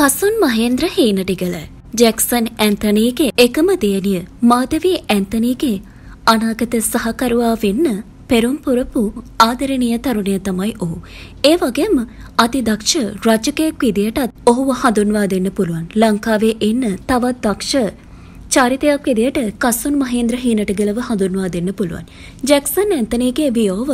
කසුන් මහේන්ද්‍ර හීනඩිගල ජැක්සන් ඇන්තනීගේ එකම දියණිය මාධවී ඇන්තනීගේ අනාගත සහකරුවා වෙන්න පෙරම් පුරපු ආදරණීය තරුණිය තමයි ඔහු. ඒ වගේම අතිදක්ෂ රචකයෙක් විදියටත් ඔහුව හඳුන්වා දෙන්න පුළුවන්. ලංකාවේ ඉන්න තවත් දක්ෂ චරිතයක් විදියට කස්සුන් මහේන්ද්‍ර හීනටගලව හඳුන්වා දෙන්න පුළුවන්. ජැක්සන් ඇන්තනීගේ බියෝව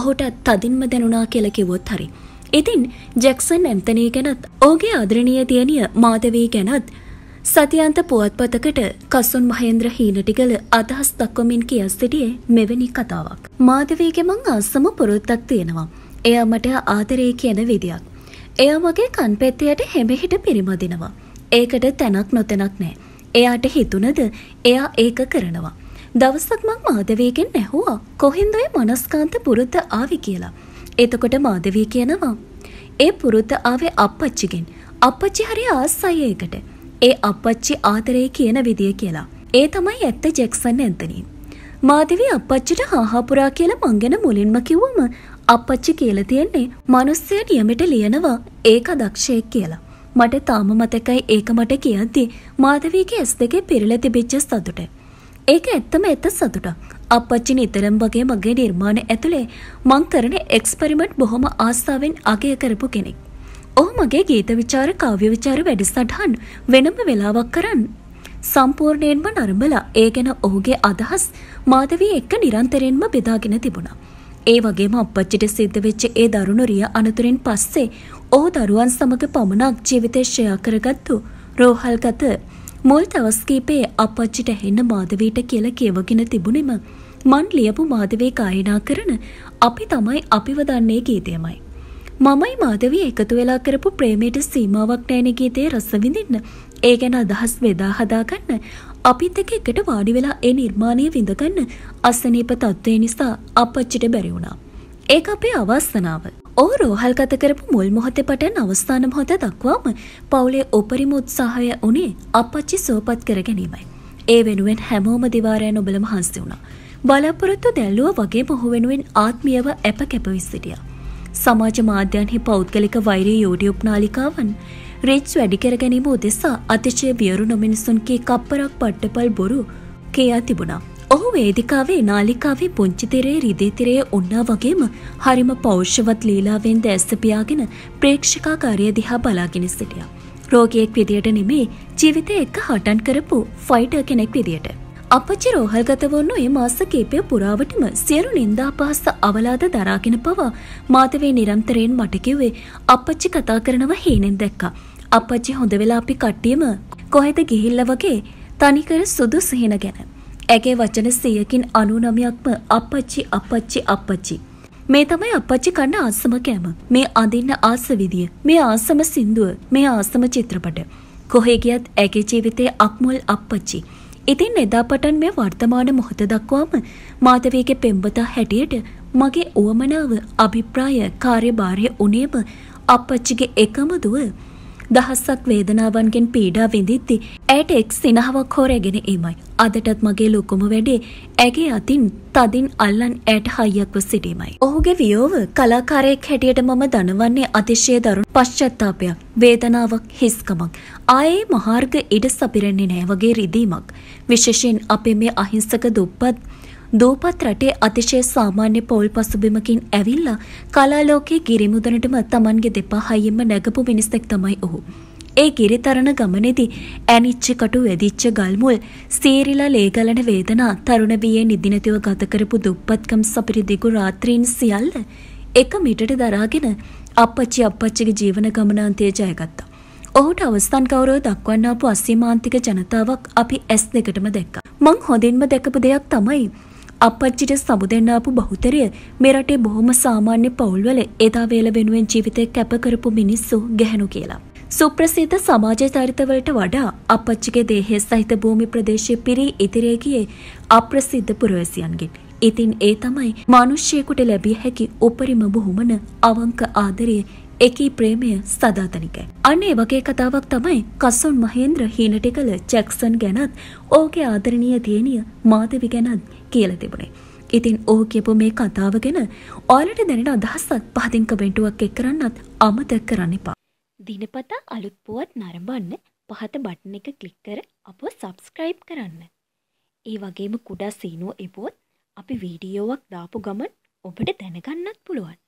ඔහුට තදින්ම දැනුණා කියලා කිව්වොත් හරියි. ඉතින් ජැක්සන් ඇම්තනී ගැනත් ඕගේ ආදරණීය දියණිය මාධවී ගැනත් සතියන්ත පුවත්පතකට කසුන් මහේන්ද්‍ර හීනටිගල අදහස් දක්වමින් කියා සිටියේ මෙවැනි කතාවක්. මාධවීගේ මං අස්සම පුරොත්තක් තියෙනවා. එයා මට ආදරේ කියන විදියක්. එයා මගේ කන් පෙත්තියට හැමෙහිට පිරිමදිනවා. ඒකට තැනක් නොතැනක් නෑ. එයාට හිතුනද එයා ඒක කරනවා. දවසක් මං මාධවීගෙන් නැහුවා කොහින්දොයි මනස්කාන්ත පුරුද්ධ ආවි කියලා. එතකොට මාධවී කියනවා. ඒ පුරුත ආවේ අප්පච්චිගෙන්. අප්පච්චි හරි ආස්සයි ඒකට. ඒ අප්පච්චි ආදරේ කියන විදිය කියලා. ඒ තමයි ඇත්ත ජෙක්සන් ඇන්තනී. මාධවී අපච්චිට හාහාපුරා කියලා මං ගැන මුලින්ම කිව්වම අපච්චි කියලා තියෙන්නේ මනුස්සය නියමෙට ලියනවා ඒක දක්ෂයෙක් කියලා. මට තාම මතකයි ඒක මට කියද්දි මාධවීගේ ඇස් දෙකේ පිරලා තිබිච්ච සතුට. ඒක ඇත්තම ඇත්ත සතුටක්. අපච්චි නිතරම් වගේ මගේ නිර්මාණ ඇතුළේ මං කරන එක්ස්පරිමට් බොහොම ආස්ථාවෙන් අගය කරපු කෙනෙක්. ඔහු මගේ ගීත විචාර කාව්‍ය විචාර වැඩසටහන් වෙනම වෙලාවක් කරන්න. සම්පූර්ණයෙන්ම නරඹලා ඒ ගැන ඔහුගේ අදහස් මාධවී එක්ක නිරන්තරයෙන්ම බෙදාගෙන තිබුණා. ඒ වගේම අපච්චිට සිද්ධ වෙච්ච ඒ දරුණු රිය අනතුරෙන් පස්සේ ඔහු දරුවන් සමග පමණක් ජීවිතය ශ්‍රයා කරගත්තු රෝහල්ගත මුල් දවස් කීපයේ අපච්චිට හෙන්න මාධවීට කියලා කියවගෙන තිබුණෙම මන් ලියපු මාධවේ ගායනා කරන අපි තමයි අපිව දන්නේ ගීතයමයි. මමයි මාධවී එකතු වෙලා කරපු ප්‍රේමයට සීමාවක් නෑන ගීතය රස්සවිඳන්න ඒ ගැන අදහස් වෙදා හදාගන්න අපිත් එක එකට වාඩි වෙලා ඒ නිර්මාණය විඳගන්න අස්සනීප තත්ත්වය නිසා අපච්චිට බැරිවුණා. ඒක අපේ අවස්ථනාව. ඕ රෝහල් ගත කරපු මුල් මොහොතේ පටන් අවස්ථාන මොහොත දක්වාම පවුලේ උපරිම උත්සාහය උනේ අපච්චි සුවපත් කර ගැනීමයි. ඒ වෙනුවෙන් හැමෝම දිවාරය නොබල මහන්සි වුණා. බලාපොරොත්තු දැල්ලුව වගේ මොහු වෙනුවෙන් ආත්මියව ඇප කැපවි සිටිය. සමාජ මාධ්‍යයන්හි පෞද්ගලික වෛරී යෝඩියුප් නාලිකාවන් රෙච් වැඩිකර ගැනීම උදෙසා අතිශය වියරු නොමිනිසුන්ගේ කප්පරක් පට්ටපල් බොරු කයා තිබුණා. ඔහු වේදිකාවේ නාලිකාවේ පුංචිතිරේ රිදිතිරය ඔන්නා වගේම හරිම පෞෂ්‍යවත් ලීලාවෙන් දැස්සපියාගෙන ප්‍රේක්ෂකා කාරය දිහා බලාගෙන සිටිය. රෝගියෙක් විදියට නෙමේ ජීවිතය එක්ක හටන් කරපු ෆයිටර් කෙනෙක් විදියට. අපච රෝහල්ගත වන්න ඒ මාස කේපය පුරාවටම සියලු නින්දාපහස්ස අවලාද දරාගෙන පවා මාතවේ නිරම්තරයෙන් මටකිවේ අපච්චි කතා කරනව හේනෙන් දැක්ක. අපච්චි හොඳ වෙලා අපි කට්ටියම කොහෙද ගිහිල්ල වගේ තනිකර සුදු සහෙන ගැන. ඇගේ වචන සියකින් අනුනමයක්ම අපච්චි අපච්චි අපච්චි. මේ තමයි අපච්චි කන්න ආසම කෑම මේ අඳන්න ආසවිදිය මේ ආසම සින්දුව මේ ආසම චිත්‍රපට. කොහේ ගියත් ඇගේ ජීවිතේ අක්මුල් අපච්චි. ඉතින් එදා පටන් මේ වර්තමාන මොහොත දක්වාම මාතවේගේ පෙම්වතා හැටියට මගේ උවමනාව අභිප්‍රාය කාර්යභාරය උනේම අපච්චිගේ එකම දුව දහස්සක් වේදනාවන්ගෙන් පීඩා විඳිද්දි ඇයට එක් සිනහාවක් හොරගෙන ඒමයි. අදටත් මගේ ලොකුම වැඩේ ඇගේ අතින් තදින් අල්ලන් ඇයට හයියක්ව සිටීමයි. ඔහුගේ වියෝව කලාකාරයෙක් හැටියට මම දනවන්නේ අතිශය දරුණු පශ්චත්තාපයක්, වේදනාවක්, හිස්කමක්. ආයේ මහාර්ග ඉඩ සපිරෙන්නේ නෑ වගේ රිදීමක්. විශේෂයෙන් අපේ මේ අහිංසක දුප්පත් දූපත් රටේ අතිශය සාමාන්‍ය පොල් පසුබිමකින් ඇවිල්ලා කලාලෝකයේ ගිරිමුදනටම තමන්ගේ දෙපා හයියෙන්ම නැගපු මිනිස්සෙක් තමයි ඔහු. ඒ ගිරිතරණ ගමනේදී ඇනිච්ච කටු වැදිච්ච ගල්මුල් සීරිලා ලේගලන වේදනා තරුණ වියේ නිදිනතිව ගත කරපු දුප්පත්කම් සපිරි දිගු රාත්‍රීන් සියල්ල එක මිටට දරාගෙන අපච්චි අපච්චිගේ ජීවන ගමනාන්තය ජයගත්තා. ඔහුට අවස්ථාන් ගෞරව දක්වන්නාපු අසීමාන්තික ජනතාවක් අපි ඇස් දෙකටම දැක්කා. මං හොඳින්ම දැකපු දෙයක් තමයි අපච්චිට සමුදෙන්නාපු බහුතරය මේ රටේ බොහොම සාමාන්‍ය පවුල්වල එදා වේල වෙනුවෙන් ජීවිතය කැප කරපු මිනිස්සු ගැහැණු කියලා. සුප්‍රසිද්ධ සමාජ චරිතවලට වඩා අපච්චිගේ දේහය සහිත භූමි ප්‍රදේශය පිරී ඉතිරේ ගියේ අප්‍රසිද්ධ පුරවැසියන්ගෙන්. ඉතින් ඒ තමයි මිනිස්සෙකුට ලැබිය හැකි උපරිම බහුමන අවංක ආදරය එකී ප්‍රේමය සදාතනිකයි. අන්න ඒ වගේ කතාවක් තමයි කස්සුන් මහේන්ද්‍ර හීනට කළ ජැක්සන් ගැනත් ඕකේ ආදරණීය දේනිය මාධවි ගැනත් කියලා තිබුණේ. ඉතින් ඕ කියපු මේ කතාව ගැන ඔයාලට දැනෙන අදහස්සත් පහතින් කමෙන්ටුවක් එක් කරන්නත් අමතක කරන්න එපා. දිනපතා අලුත් පුවත් නරඹන්න පහත බටන එක ක්ලික් කර අපව සබස්ක්‍රයිබ් කරන්න. ඒ වගේම කුඩා සීනුව එබොත් අපි වීඩියෝවක් දාපු ගමන් ඔබට දැනගන්නත් පුළුවන්.